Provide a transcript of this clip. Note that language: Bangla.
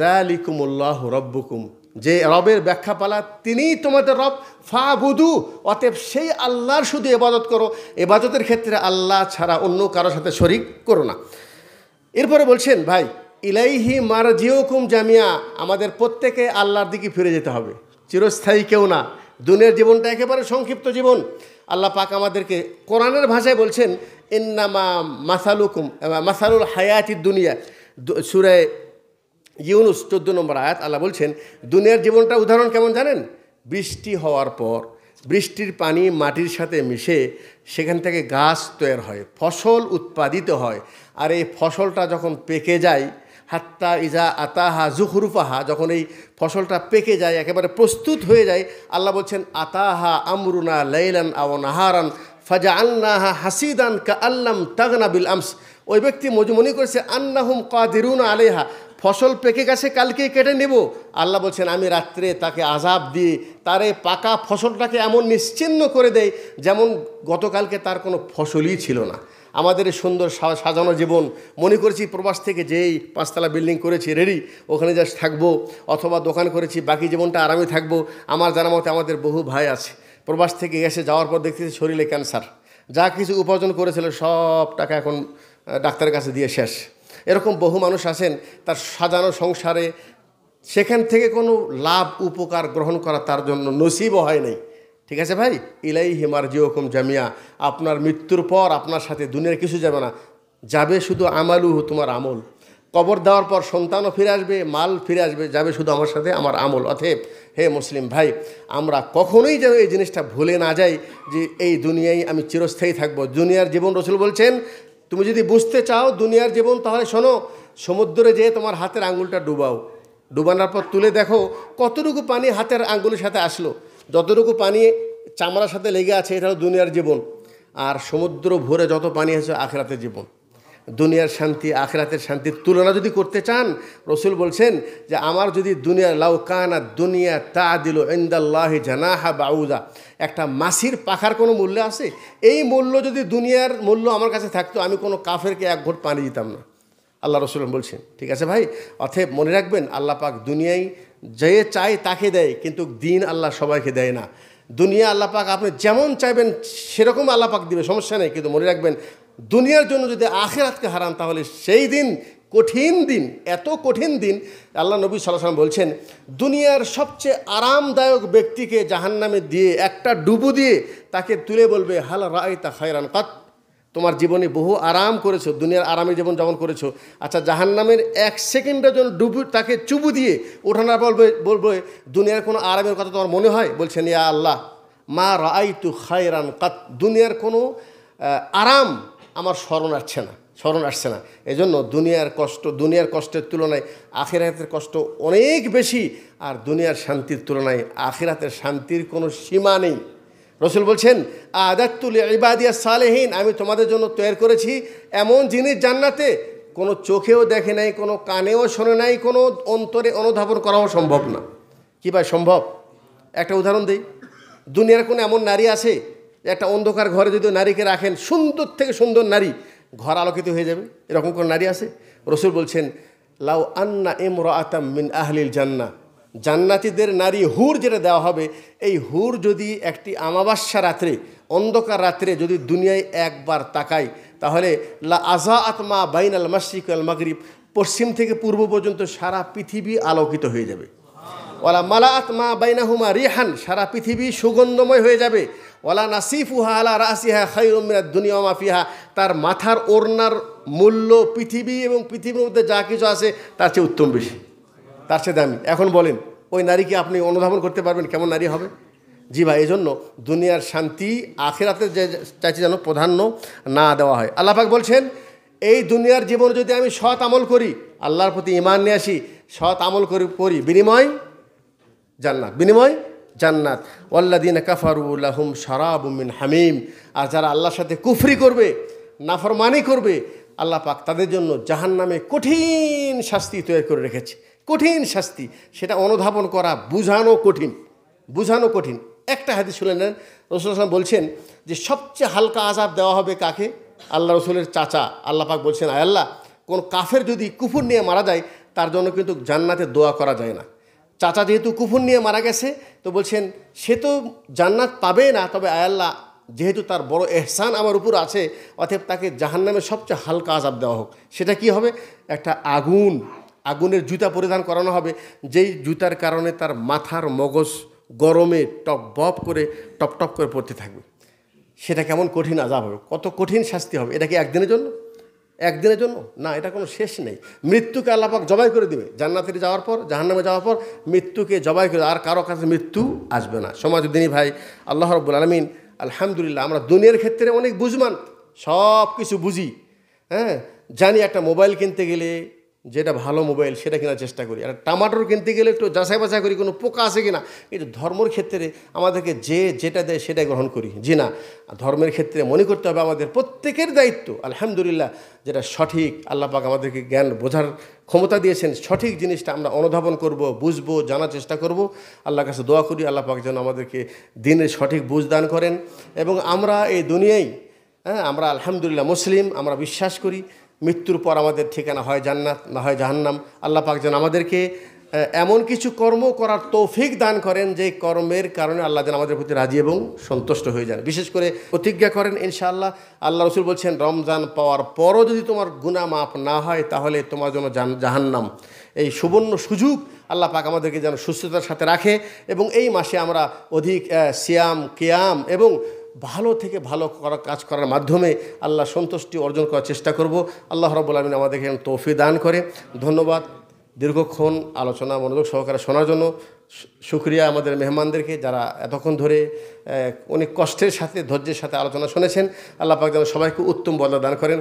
দ্যালিকুমুল্লাহ রব্বুকুম যে রবের ব্যাখ্যা পালা তিনিই তোমাদের রব ফা বুধু অতএব সেই আল্লাহর শুধু এবাদত করো এবাদতের ক্ষেত্রে আল্লাহ ছাড়া অন্য কারোর সাথে শরিক করো না এরপরে বলছেন ভাই ইলাইহি মারজিওকুম জামিয়া আমাদের প্রত্যেকে আল্লাহর দিকে ফিরে যেতে হবে চিরস্থায়ী কেউ না দুনের জীবনটা একেবারে সংক্ষিপ্ত জীবন আল্লাহ পাক আমাদেরকে কোরআনের ভাষায় বলছেন ইন্নামা মাসালুকুম মাসালুল হায়াতি দুনিয়া সুরায় ইউনুস চোদ্দ নম্বর আয়াত আল্লাহ বলছেন দুনিয়ার জীবনটা উদাহরণ কেমন জানেন বৃষ্টি হওয়ার পর বৃষ্টির পানি মাটির সাথে মিশে সেখান থেকে গাছ তৈরি হয় ফসল উৎপাদিত হয় আর এই ফসলটা যখন পেকে যায় হাত্তা ইজা আতাহা জুহরুফাহা যখন এই ফসলটা পেকে যায় একেবারে প্রস্তুত হয়ে যায় আল্লাহ বলছেন আতাহা আমরুনা লাইলান আও নাহারান ফাজা আল্লাহা হাসিদান কা আল্লাম তাগনা বিল আমস ওই ব্যক্তি মজুমনি করেছে আন্নাহুম দিরুন আলেহা ফসল পেকে গেছে কালকে কেটে নেব আল্লাহ বলছেন আমি রাত্রে তাকে আজাব দিয়ে তার এই পাকা ফসলটাকে এমন নিশ্চিন্ন করে দেয় যেমন গতকালকে তার কোনো ফসলই ছিল না আমাদের সুন্দর সাজানো জীবন মনে করেছি প্রবাস থেকে যেই পাঁচতলা বিল্ডিং করেছি রেডি ওখানে জাস্ট থাকবো অথবা দোকান করেছি বাকি জীবনটা আরামে থাকবো আমার জানা মতে আমাদের বহু ভাই আছে প্রবাস থেকে এসে যাওয়ার পর দেখতেছি শরীরে ক্যান্সার যা কিছু উপার্জন করেছিল সব টাকা এখন ডাক্তারের কাছে দিয়ে শেষ এরকম বহু মানুষ আছেন তার সাজানো সংসারে সেখান থেকে কোনো লাভ উপকার গ্রহণ করা তার জন্য নসিবও হয় নাই ঠিক আছে ভাই ইলাই হিমার জিওকম জামিয়া আপনার মৃত্যুর পর আপনার সাথে দুনিয়ার কিছু যাবে না যাবে শুধু হু তোমার আমল কবর দেওয়ার পর সন্তানও ফিরে আসবে মাল ফিরে আসবে যাবে শুধু আমার সাথে আমার আমল অথেব হে মুসলিম ভাই আমরা কখনোই যেন এই জিনিসটা ভুলে না যাই যে এই দুনিয়ায় আমি চিরস্থায়ী থাকবো দুনিয়ার জীবন রসুল বলছেন তুমি যদি বুঝতে চাও দুনিয়ার জীবন তাহলে শোনো সমুদ্রে যেয়ে তোমার হাতের আঙ্গুলটা ডুবাও ডুবানোর পর তুলে দেখো কতটুকু পানি হাতের আঙ্গুলের সাথে আসলো যতটুকু পানি চামড়ার সাথে লেগে আছে এটা হলো দুনিয়ার জীবন আর সমুদ্র ভরে যত পানি আছে আখেরাতের জীবন দুনিয়ার শান্তি আখরাতের শান্তির তুলনা যদি করতে চান রসুল বলছেন যে আমার যদি দুনিয়ার লাউকানা দুনিয়া তা দিল ইন্দাল্লাহ জানাহা বাউদা একটা মাসির পাখার কোনো মূল্য আছে এই মূল্য যদি দুনিয়ার মূল্য আমার কাছে থাকতো আমি কোনো কাফেরকে এক ঘোট পানি দিতাম না আল্লাহ রসুল বলছেন ঠিক আছে ভাই অথব মনে রাখবেন আল্লাহ পাক দুনিয়ায় যে চায় তাকে দেয় কিন্তু দিন আল্লাহ সবাইকে দেয় না দুনিয়া আল্লাহ পাক আপনি যেমন চাইবেন সেরকম আল্লাহ পাক দিবে সমস্যা নেই কিন্তু মনে রাখবেন দুনিয়ার জন্য যদি হাতকে হারান তাহলে সেই দিন কঠিন দিন এত কঠিন দিন আল্লাহ নবী সাল্লাম বলছেন দুনিয়ার সবচেয়ে আরামদায়ক ব্যক্তিকে জাহান্নামে দিয়ে একটা ডুবু দিয়ে তাকে তুলে বলবে হাল রায়তা খায়রান কাত তোমার জীবনে বহু আরাম করেছো দুনিয়ার আরামে জীবন যাপন করেছো আচ্ছা জাহান্নামের এক সেকেন্ডের জন্য ডুবু তাকে চুবু দিয়ে ওঠানা বলবে বলবে দুনিয়ার কোনো আরামের কথা তোমার মনে হয় বলছেন ইয়া আল্লাহ মা রায়তু খায়রান কাত দুনিয়ার কোনো আরাম আমার স্মরণ আসছে না স্মরণ আসছে না এজন্য দুনিয়ার কষ্ট দুনিয়ার কষ্টের তুলনায় আখিরাতের কষ্ট অনেক বেশি আর দুনিয়ার শান্তির তুলনায় আখিরাতের শান্তির কোনো সীমা নেই রসুল বলছেন আদাতুল ইবাদিয়া সালেহীন আমি তোমাদের জন্য তৈরি করেছি এমন জিনিস জান্নাতে কোনো চোখেও দেখে নাই কোনো কানেও শোনে নাই কোনো অন্তরে অনুধাবন করাও সম্ভব না কী ভাই সম্ভব একটা উদাহরণ দিই দুনিয়ার কোনো এমন নারী আছে একটা অন্ধকার ঘরে যদি নারীকে রাখেন সুন্দর থেকে সুন্দর নারী ঘর আলোকিত হয়ে যাবে এরকম কোনো নারী আছে রসুল বলছেন লাউ আন্না র আতাম মিন আহলিল জান্না জান্নাতিদের নারী হুর যেটা দেওয়া হবে এই হুর যদি একটি আমাবাস্যা রাত্রে অন্ধকার রাত্রে যদি দুনিয়ায় একবার তাকায় তাহলে লা আজা আতমা বাইন আল মাসিক আল মাগরিব পশ্চিম থেকে পূর্ব পর্যন্ত সারা পৃথিবী আলোকিত হয়ে যাবে ওলা মালা আতমা বাইনাহুমা রিহান সারা পৃথিবী সুগন্ধময় হয়ে যাবে ওলা নাসিফুহা আলা রাসিহা খৈরমিনা দুনিয়া মাফিহা তার মাথার ওড়নার মূল্য পৃথিবী এবং পৃথিবীর মধ্যে যা কিছু আছে তার চেয়ে উত্তম বেশি তার চেয়ে দামি এখন বলেন ওই নারীকে আপনি অনুধাবন করতে পারবেন কেমন নারী হবে জি ভাই এই জন্য দুনিয়ার শান্তি আখেরাতে যে চাইছে যেন প্রাধান্য না দেওয়া হয় আল্লাপাক বলছেন এই দুনিয়ার জীবন যদি আমি সৎ আমল করি আল্লাহর প্রতি ইমান নিয়ে আসি সৎ আমল করি করি বিনিময় জান্নাত বিনিময় জান্নাত ওয়াল্লাদিন কাফারুল্লাহম উমিন হামিম আর যারা আল্লাহর সাথে কুফরি করবে নাফরমানি করবে আল্লাহ পাক তাদের জন্য জাহান নামে কঠিন শাস্তি তৈরি করে রেখেছে কঠিন শাস্তি সেটা অনুধাবন করা বুঝানো কঠিন বুঝানো কঠিন একটা হাতে শুনে নেন রসুল আসলাম বলছেন যে সবচেয়ে হালকা আজাব দেওয়া হবে কাকে আল্লাহ রসুলের চাচা আল্লাহ পাক বলছেন আয় আল্লাহ কোন কাফের যদি কুফুর নিয়ে মারা যায় তার জন্য কিন্তু জান্নাতে দোয়া করা যায় না চাচা যেহেতু কুফুন নিয়ে মারা গেছে তো বলছেন সে তো জান্নাত পাবে না তবে আয়াল্লাহ যেহেতু তার বড় এহসান আমার উপর আছে অতএব তাকে জাহান সবচেয়ে হালকা আজাব দেওয়া হোক সেটা কি হবে একটা আগুন আগুনের জুতা পরিধান করানো হবে যেই জুতার কারণে তার মাথার মগজ গরমে টপ বপ করে টপ টপ করে পড়তে থাকবে সেটা কেমন কঠিন আজাব হবে কত কঠিন শাস্তি হবে এটা কি একদিনের জন্য একদিনের জন্য না এটা কোনো শেষ নেই মৃত্যুকে আল্লাপাক জবাই করে দিবে জান্নাতের যাওয়ার পর জাহান্নামে যাওয়ার পর মৃত্যুকে জবাই করে আর কারো কাছে মৃত্যু আসবে না সমাজ দিনী ভাই আল্লাহ রব্বুল আলমিন আলহামদুলিল্লাহ আমরা দুনিয়ার ক্ষেত্রে অনেক বুঝমান সব কিছু বুঝি হ্যাঁ জানি একটা মোবাইল কিনতে গেলে যেটা ভালো মোবাইল সেটা কেনার চেষ্টা করি আর টমাটোর কিনতে গেলে একটু যাচাই বাছাই করি কোনো পোকা আছে কি না কিন্তু ধর্মর ক্ষেত্রে আমাদেরকে যে যেটা দেয় সেটাই গ্রহণ করি জি না ধর্মের ক্ষেত্রে মনে করতে হবে আমাদের প্রত্যেকের দায়িত্ব আলহামদুলিল্লাহ যেটা সঠিক আল্লাপাক আমাদেরকে জ্ঞান বোঝার ক্ষমতা দিয়েছেন সঠিক জিনিসটা আমরা অনুধাবন করব বুঝবো জানার চেষ্টা করব আল্লাহ কাছে দোয়া করি আল্লাহ পাক যেন আমাদেরকে দিনের সঠিক বুঝ দান করেন এবং আমরা এই দুনিয়ায় হ্যাঁ আমরা আলহামদুলিল্লাহ মুসলিম আমরা বিশ্বাস করি মৃত্যুর পর আমাদের ঠিকানা হয় জান্নাত না হয় জাহান্নাম আল্লাহ পাক যেন আমাদেরকে এমন কিছু কর্ম করার তৌফিক দান করেন যে কর্মের কারণে আল্লাহ যেন আমাদের প্রতি রাজি এবং সন্তুষ্ট হয়ে যান বিশেষ করে প্রতিজ্ঞা করেন ইনশাআল্লাহ আল্লাহ রসুল বলছেন রমজান পাওয়ার পরও যদি তোমার গুণা মাপ না হয় তাহলে তোমার জন্য জাহান্নাম এই সুবর্ণ সুযোগ আল্লাহ পাক আমাদেরকে যেন সুস্থতার সাথে রাখে এবং এই মাসে আমরা অধিক সিয়াম কেয়াম এবং ভালো থেকে ভালো করা কাজ করার মাধ্যমে আল্লাহ সন্তুষ্টি অর্জন করার চেষ্টা করব আল্লাহ রব আলমিন আমাদেরকে তৌফি দান করে ধন্যবাদ দীর্ঘক্ষণ আলোচনা মনোযোগ সহকারে শোনার জন্য সুক্রিয়া আমাদের মেহমানদেরকে যারা এতক্ষণ ধরে অনেক কষ্টের সাথে ধৈর্যের সাথে আলোচনা শুনেছেন আল্লাহ পাক যেন সবাইকে উত্তম বদলা দান করেন